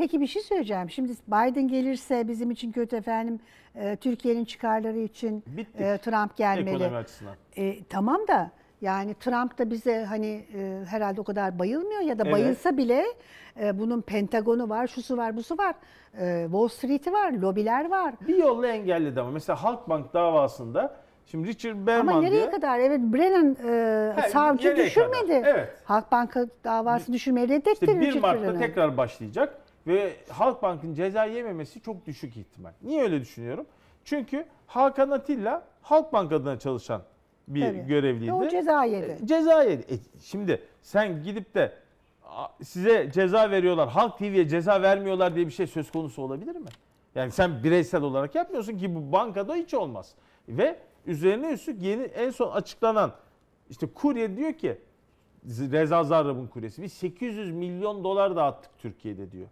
Peki bir şey söyleyeceğim. Şimdi Biden gelirse bizim için kötü efendim e, Türkiye'nin çıkarları için e, Trump gelmeli. E, tamam da yani Trump da bize hani e, herhalde o kadar bayılmıyor ya da evet. bayılsa bile e, bunun Pentagon'u var, şusu var, busu var. E, Wall Street'i var, lobiler var. Bir yolla engelledi ama mesela Halkbank davasında Şimdi Richard Berman Ama nereye diyor, kadar? Evet Brennan e, ha, savcı düşürmedi. Kadar? Evet. Halkbank davası düşürmeyi reddetti işte 1 Richard Mart'ta Brennan. tekrar başlayacak ve Halkbank'ın ceza yememesi çok düşük ihtimal. Niye öyle düşünüyorum? Çünkü Hakan Atilla Halkbank adına çalışan bir Tabii. görevliydi. Ve o ceza yedi. E, ceza yedi. E, şimdi sen gidip de size ceza veriyorlar, Halk TV'ye ceza vermiyorlar diye bir şey söz konusu olabilir mi? Yani sen bireysel olarak yapmıyorsun ki bu bankada hiç olmaz. Ve üzerine üstlük yeni en son açıklanan işte kurye diyor ki Reza Zarrab'ın kuryesi biz 800 milyon dolar dağıttık Türkiye'de diyor.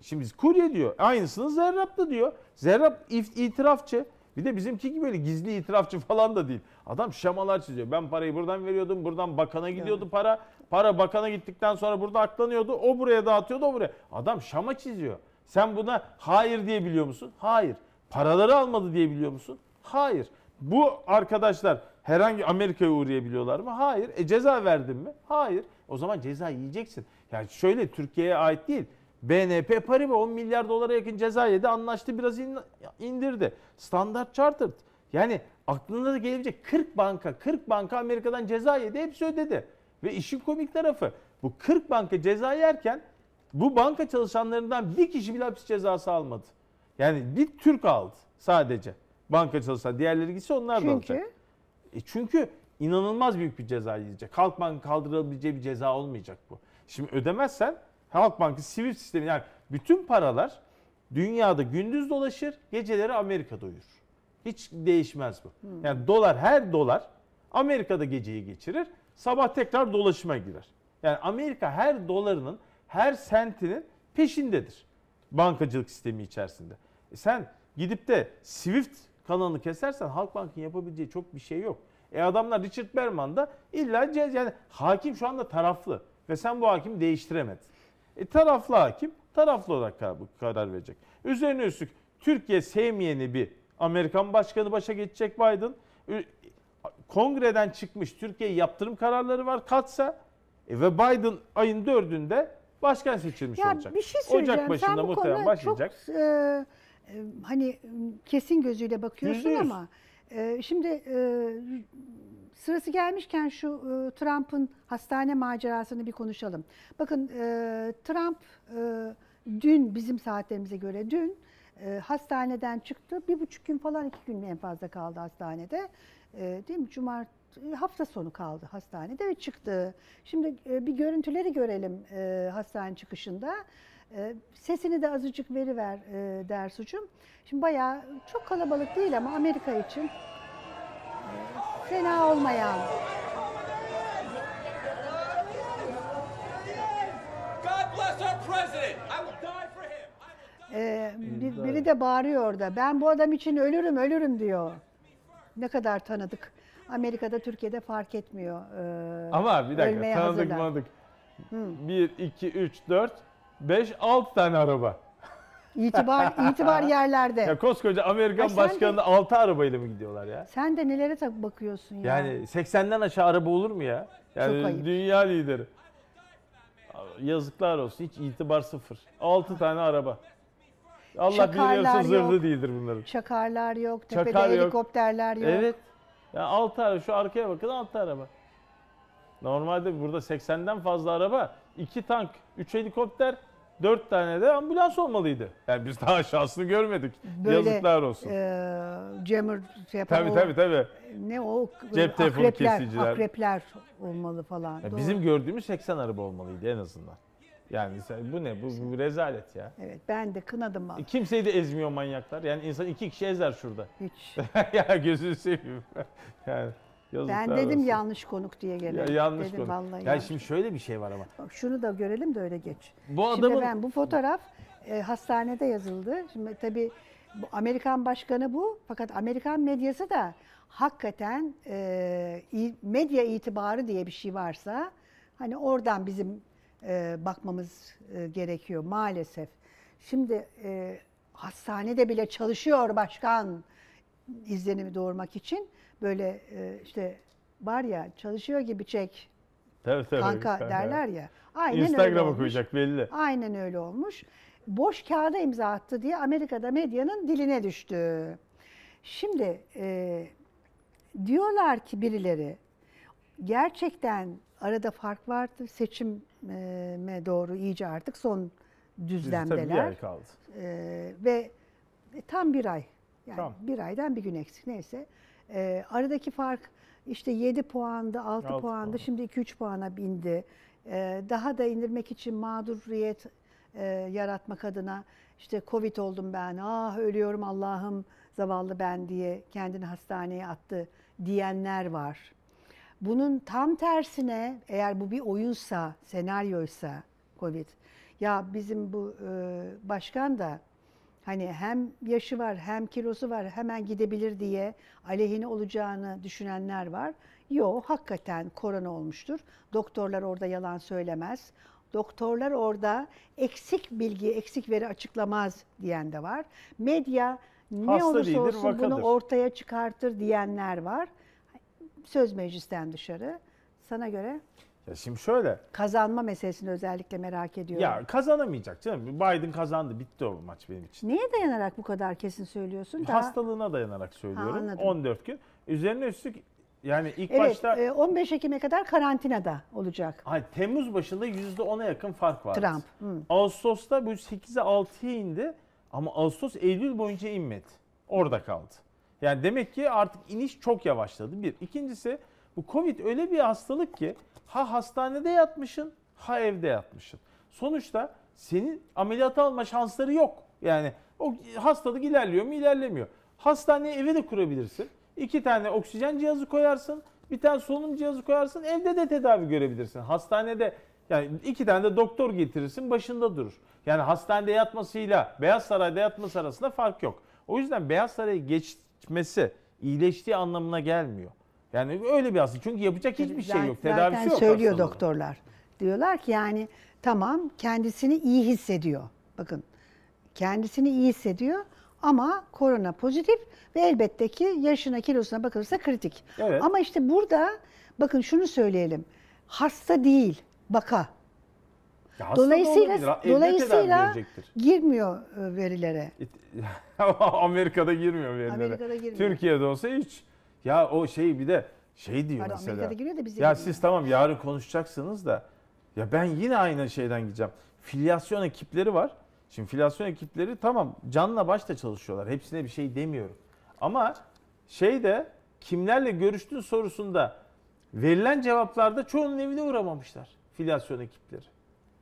Şimdi kurye diyor. Aynısını Zerrab da diyor. Zerrab if, itirafçı. Bir de bizimki gibi böyle gizli itirafçı falan da değil. Adam şemalar çiziyor. Ben parayı buradan veriyordum. Buradan bakana gidiyordu evet. para. Para bakana gittikten sonra burada aklanıyordu. O buraya dağıtıyordu o buraya. Adam şama çiziyor. Sen buna hayır diye biliyor musun? Hayır. Paraları almadı diye biliyor musun? Hayır. Bu arkadaşlar herhangi Amerika'ya uğrayabiliyorlar mı? Hayır. E ceza verdin mi? Hayır. O zaman ceza yiyeceksin. Yani şöyle Türkiye'ye ait değil. BNP Paribas 10 milyar dolara yakın ceza yedi. Anlaştı biraz in, indirdi. Standart Chartered. Yani aklına da gelebilecek 40 banka, 40 banka Amerika'dan ceza yedi. Hepsi ödedi. Ve işin komik tarafı bu 40 banka ceza yerken bu banka çalışanlarından bir kişi bile hapis cezası almadı. Yani bir Türk aldı sadece banka çalışan. Diğerleri gitse onlar çünkü? alacak. E çünkü inanılmaz büyük bir ceza yiyecek. Halk banka bir ceza olmayacak bu. Şimdi ödemezsen Halk Halkbank'ın Swift sistemi yani bütün paralar dünyada gündüz dolaşır, geceleri Amerika'da uyur. Hiç değişmez bu. Hmm. Yani dolar her dolar Amerika'da geceyi geçirir, sabah tekrar dolaşıma girer. Yani Amerika her dolarının, her sentinin peşindedir bankacılık sistemi içerisinde. E sen gidip de Swift kanalını kesersen Halkbank'ın yapabileceği çok bir şey yok. E adamlar Richard Berman da illa yani hakim şu anda taraflı ve sen bu hakimi değiştiremedin. E, taraflı hakim taraflı olarak karar verecek. Üzerine üstlük Türkiye sevmeyeni bir Amerikan başkanı başa geçecek Biden. Kongreden çıkmış Türkiye yaptırım kararları var katsa e, ve Biden ayın dördünde başkan seçilmiş ya olacak. Bir şey Ocak başında muhtemelen başlayacak. Çok, e, e, hani kesin gözüyle bakıyorsun Yüzde ama e, şimdi e, sırası gelmişken şu e, Trump'ın hastane macerasını bir konuşalım. Bakın e, Trump e, dün bizim saatlerimize göre dün e, hastaneden çıktı. Bir buçuk gün falan iki gün en fazla kaldı hastanede. E, değil mi? Cumartesi hafta sonu kaldı hastanede ve çıktı. Şimdi e, bir görüntüleri görelim e, hastane çıkışında. E, sesini de azıcık veriver Dersucum. Şimdi bayağı çok kalabalık değil ama Amerika için fena olmayan. Ee, bir, biri de bağırıyor orada. Ben bu adam için ölürüm, ölürüm diyor. Ne kadar tanıdık. Amerika'da, Türkiye'de fark etmiyor. Ee, Ama bir dakika tanıdık tanıdık? 1, 2, 3, 4, 5, 6 tane araba. İtibar, itibar yerlerde. Ya koskoca Amerikan başkanı de- 6 arabayla mı gidiyorlar ya? Sen de nelere tak bakıyorsun ya. Yani 80'den aşağı araba olur mu ya? Yani Çok ayıp. dünya lideri. Yazıklar olsun. Hiç itibar sıfır. 6 tane araba. Allah Şakarlar zırhlı yok. değildir bunların. Şakarlar yok, tepede Şakar helikopterler yok. Evet. Ya 6 araba şu arkaya bakın 6 araba. Normalde burada 80'den fazla araba, 2 tank, 3 helikopter, 4 tane de ambulans olmalıydı. Yani biz daha şansını görmedik. Böyle, Yazıklar olsun. E, Cemur şey yapan tabii, o, tabii, tabii. Ne o? Cep telefonu kesiciler. Akrepler olmalı falan. Ya bizim gördüğümüz 80 araba olmalıydı en azından. Yani sen, bu ne? Bu, bu rezalet ya. Evet ben de kınadım abi. E, kimseyi de ezmiyor manyaklar. Yani insan iki kişi ezer şurada. Hiç. ya gözünü seveyim. yani. Yazıklar ben dedim olsun. yanlış konuk diye gelelim. Ya, yanlış dedim, konuk. Vallahi ya yanlış. şimdi şöyle bir şey var ama. şunu da görelim de öyle geç. Bu adamın... Şimdi ben bu fotoğraf e, hastanede yazıldı. Şimdi tabii bu Amerikan başkanı bu. Fakat Amerikan medyası da hakikaten e, medya itibarı diye bir şey varsa hani oradan bizim e, bakmamız e, gerekiyor maalesef. Şimdi e, hastanede bile çalışıyor başkan izlenimi doğurmak için böyle e, işte var ya çalışıyor gibi çek tabii, tabii, kanka tabii. derler ya. Aynen Instagram'a olmuş belli. Aynen öyle olmuş. Boş kağıda imza attı diye Amerika'da medyanın diline düştü. Şimdi e, diyorlar ki birileri gerçekten arada fark vardı. Seçime doğru iyice artık son düzlemdeler. Biz tabii bir ay kaldı. E, ve tam bir ay yani tamam. bir aydan bir gün eksik neyse. E, aradaki fark işte 7 puandı, 6, 6 puandı. Puan. Şimdi 2-3 puana bindi. E, daha da indirmek için mağduriyet e, yaratmak adına işte Covid oldum ben, ah ölüyorum Allah'ım zavallı ben diye kendini hastaneye attı diyenler var. Bunun tam tersine eğer bu bir oyunsa, senaryoysa Covid, ya bizim bu e, başkan da hani hem yaşı var hem kilosu var hemen gidebilir diye aleyhine olacağını düşünenler var. Yo hakikaten korona olmuştur. Doktorlar orada yalan söylemez. Doktorlar orada eksik bilgi, eksik veri açıklamaz diyen de var. Medya ne Hasta olursa değildir, olsun vakadır. bunu ortaya çıkartır diyenler var. Söz meclisten dışarı. Sana göre ya şimdi şöyle. Kazanma meselesini özellikle merak ediyorum. Ya kazanamayacak canım. Biden kazandı. Bitti o maç benim için. Neye dayanarak bu kadar kesin söylüyorsun? Daha... Hastalığına dayanarak söylüyorum. Ha, 14 gün. Üzerine üstlük yani ilk evet, başta... Evet 15 Ekim'e kadar karantinada olacak. Hayır, Temmuz başında %10'a yakın fark vardı. Trump. Hı. Hmm. Ağustos'ta bu 8'e 6'ya indi ama Ağustos Eylül boyunca inmedi. Orada kaldı. Yani demek ki artık iniş çok yavaşladı bir. İkincisi bu Covid öyle bir hastalık ki ha hastanede yatmışın, ha evde yatmışın. Sonuçta senin ameliyat alma şansları yok. Yani o hastalık ilerliyor mu ilerlemiyor. Hastaneye eve de kurabilirsin. İki tane oksijen cihazı koyarsın. Bir tane solunum cihazı koyarsın. Evde de tedavi görebilirsin. Hastanede yani iki tane de doktor getirirsin başında durur. Yani hastanede yatmasıyla Beyaz Saray'da yatması arasında fark yok. O yüzden Beyaz Saray'ı geçmesi iyileştiği anlamına gelmiyor. Yani öyle bir hasta. Çünkü yapacak hiçbir şey yok. Zaten Tedavisi yok söylüyor aslında. doktorlar. Diyorlar ki yani tamam kendisini iyi hissediyor. Bakın kendisini iyi hissediyor ama korona pozitif ve elbette ki yaşına kilosuna bakılırsa kritik. Evet. Ama işte burada bakın şunu söyleyelim. Hasta değil, baka. hasta dolayısıyla dolayısıyla girmiyor e, verilere. Amerika'da girmiyor verilere. Amerika'da girmiyor. Türkiye'de olsa hiç ya o şey bir de şey diyor Pardon, mesela. Amerika'da giriyor da bize Ya siz tamam yarın konuşacaksınız da ya ben yine aynı şeyden gideceğim. Filyasyon ekipleri var. Şimdi filyasyon ekipleri tamam canla başla çalışıyorlar. Hepsine bir şey demiyorum. Ama şey de kimlerle görüştün sorusunda verilen cevaplarda çoğunun evine uğramamışlar filyasyon ekipleri.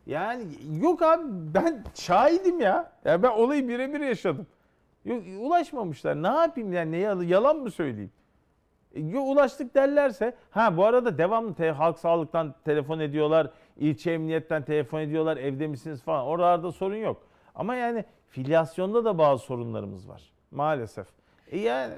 Yani yok abi ben şahidim ya. Ya ben olayı birebir yaşadım. Yok, ulaşmamışlar. Ne yapayım yani? Ne, yalan mı söyleyeyim? ulaştık derlerse ha bu arada devamlı te- halk sağlıktan telefon ediyorlar, ilçe emniyetten telefon ediyorlar, evde misiniz falan. Oralarda sorun yok. Ama yani filyasyonda da bazı sorunlarımız var maalesef. E yani